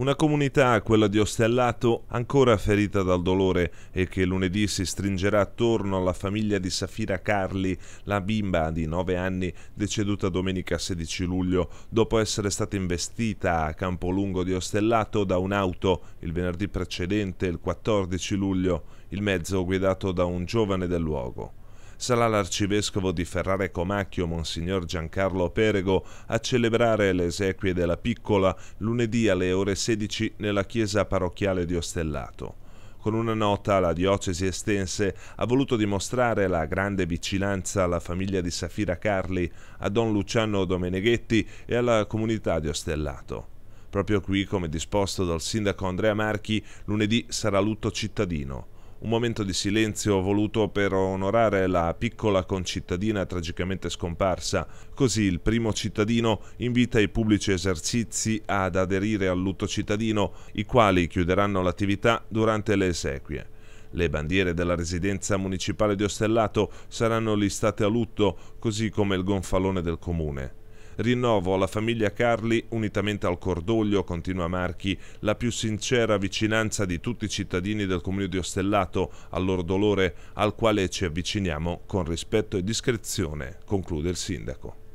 Una comunità, quella di Ostellato, ancora ferita dal dolore e che lunedì si stringerà attorno alla famiglia di Safira Carli, la bimba di 9 anni deceduta domenica 16 luglio dopo essere stata investita a Campolungo di Ostellato da un'auto il venerdì precedente, il 14 luglio, il mezzo guidato da un giovane del luogo sarà l'arcivescovo di Ferrare Comacchio, Monsignor Giancarlo Perego, a celebrare le esequie della piccola lunedì alle ore 16 nella chiesa parrocchiale di Ostellato. Con una nota la diocesi estense ha voluto dimostrare la grande vicinanza alla famiglia di Safira Carli, a don Luciano Domeneghetti e alla comunità di Ostellato. Proprio qui, come disposto dal sindaco Andrea Marchi, lunedì sarà lutto cittadino un momento di silenzio voluto per onorare la piccola concittadina tragicamente scomparsa. Così il primo cittadino invita i pubblici esercizi ad aderire al lutto cittadino, i quali chiuderanno l'attività durante le esequie. Le bandiere della residenza municipale di Ostellato saranno listate a lutto, così come il gonfalone del comune. Rinnovo alla famiglia Carli, unitamente al cordoglio, continua Marchi, la più sincera vicinanza di tutti i cittadini del comune di Ostellato al loro dolore, al quale ci avviciniamo con rispetto e discrezione, conclude il sindaco.